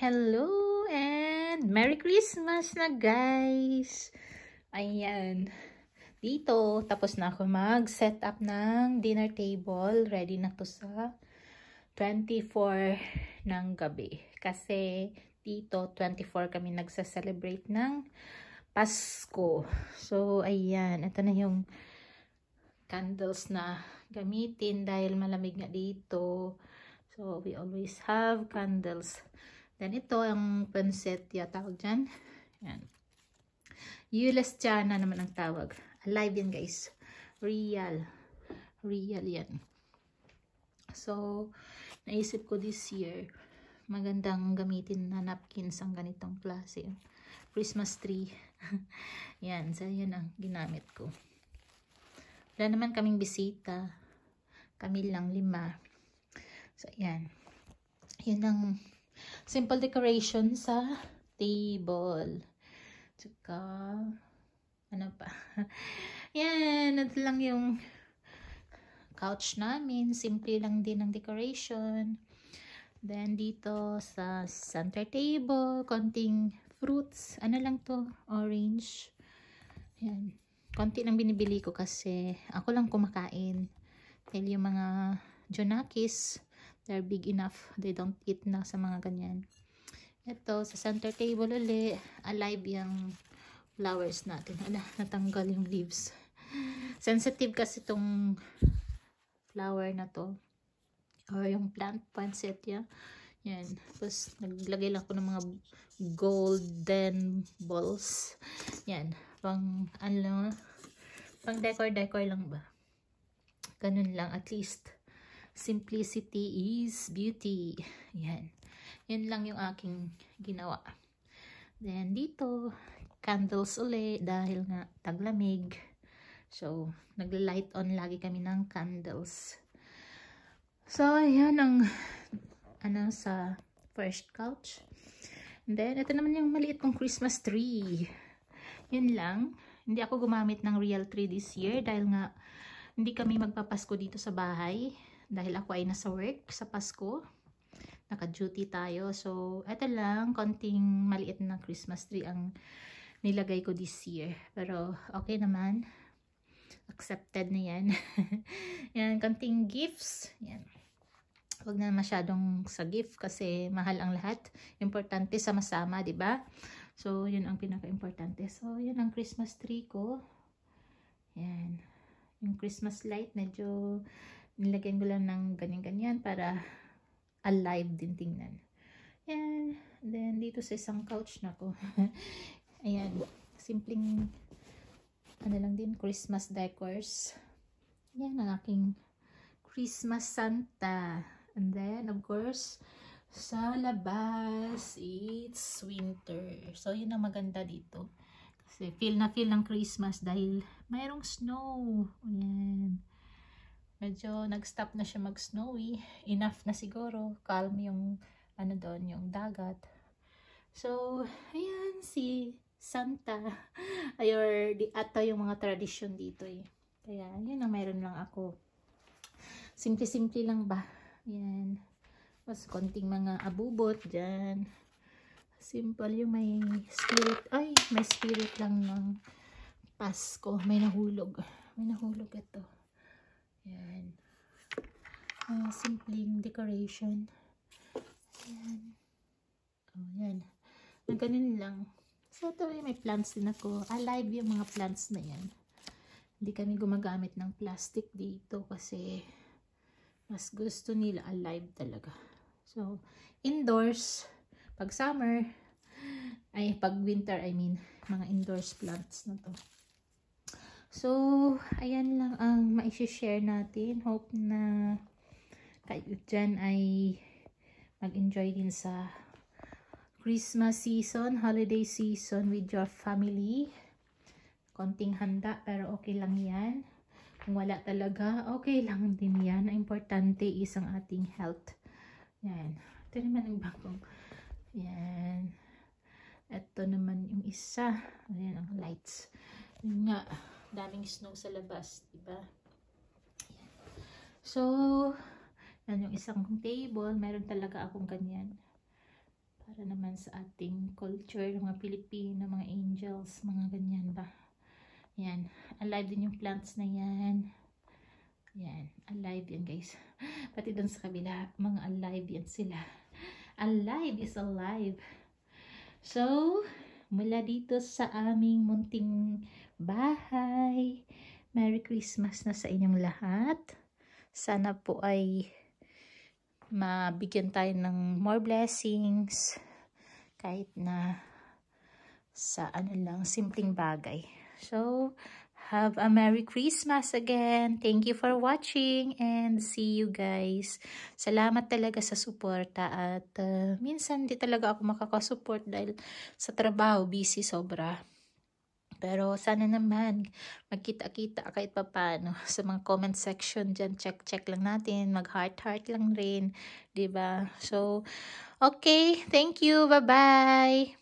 Hello and Merry Christmas na guys! Ayan. Dito, tapos na ako mag-set up ng dinner table. Ready na to sa 24 ng gabi. Kasi dito, 24 kami nagsa-celebrate ng Pasko. So, ayan. Ito na yung candles na gamitin dahil malamig nga dito. So, we always have candles. Then ito, ang pansetsya tawag dyan. Yan. Ulestiana naman ang tawag. Alive yan guys. Real. Real yan. So, naisip ko this year, magandang gamitin na napkins ang ganitong klase. Christmas tree. yan. So, yan ang ginamit ko. Wala naman kaming bisita. Kami lang lima. So, yan. Yun ang Simple decoration sa table. Tsaka, ano pa? Yan, ito lang yung couch namin. Simple lang din ang decoration. Then, dito sa center table, konting fruits. Ano lang to? Orange. Yan. Konti lang binibili ko kasi ako lang kumakain. Dahil yung mga Jonakis, they're big enough. They don't eat na sa mga ganyan. Ito, sa center table uli, alive yung flowers natin. Ala, natanggal yung leaves. Sensitive kasi itong flower na to. Or yung plant poinsettia. yan. Yeah. Yan. Tapos, naglagay lang ko ng mga golden balls. Yan. Pang, ano, pang decor-decor lang ba? Ganun lang, at least Simplicity is beauty. Yan. Yan lang yung aking ginawa. Then, dito, candles uli dahil nga taglamig. So, nagle-light on lagi kami ng candles. So, ayan ang ano sa first couch. And then, ito naman yung maliit kong Christmas tree. Yan lang. Hindi ako gumamit ng real tree this year dahil nga hindi kami magpapasko dito sa bahay dahil ako ay nasa work sa Pasko. Naka-duty tayo. So, eto lang, konting maliit na Christmas tree ang nilagay ko this year. Pero, okay naman. Accepted na yan. yan, konting gifts. Yan. Huwag na masyadong sa gift kasi mahal ang lahat. Importante sama-sama, di ba? So, yun ang pinaka-importante. So, yun ang Christmas tree ko. Yan. Yung Christmas light, medyo nilagyan ko lang ng ganyan-ganyan para alive din tingnan. Yan. Then, dito sa isang couch na ko. Ayan. Simpleng, ano lang din, Christmas decors. Yan ang aking Christmas Santa. And then, of course, sa labas, it's winter. So, yun ang maganda dito. Kasi feel na feel ng Christmas dahil mayroong snow. Ayan medyo nag-stop na siya mag-snowy. Enough na siguro. Calm yung, ano doon, yung dagat. So, ayan, si Santa. Ayor, di, ato yung mga tradisyon dito eh. Kaya, yun ang meron lang ako. Simple-simple lang ba? Ayan. Mas konting mga abubot dyan. Simple yung may spirit. Ay, may spirit lang ng Pasko. May nahulog. May nahulog ito. Ayan. Uh, simpleng decoration. Ayan. Oh, yan. Ang ah, ganun lang. So, ito may plants din ako. Alive yung mga plants na yan. Hindi kami gumagamit ng plastic dito kasi mas gusto nila alive talaga. So, indoors, pag summer, ay pag winter, I mean, mga indoors plants na to. So, ayan lang ang maishishare natin. Hope na kayo dyan ay mag-enjoy din sa Christmas season, holiday season with your family. Konting handa pero okay lang yan. Kung wala talaga, okay lang din yan. Ang importante is ang ating health. Yan. Ito naman ang bagong. Yan. Ito naman yung isa. Ayan ang lights. Yun nga daming snow sa labas, di ba? So, yan yung isang table, meron talaga akong ganyan. Para naman sa ating culture, mga Pilipino, mga angels, mga ganyan ba. Yan, alive din yung plants na yan. Yan, alive yan guys. Pati doon sa kabila, mga alive yan sila. Alive is alive. So, mula dito sa aming munting bahay. Merry Christmas na sa inyong lahat. Sana po ay mabigyan tayo ng more blessings kahit na sa ano lang, simpleng bagay. So, Have a Merry Christmas again. Thank you for watching and see you guys. Salamat talaga sa suporta at uh, minsan di talaga ako makakasupport dahil sa trabaho, busy sobra. Pero sana naman magkita-kita kahit papano sa mga comment section dyan. Check-check lang natin. Mag-heart-heart lang rin. ba diba? So, okay. Thank you. Bye-bye.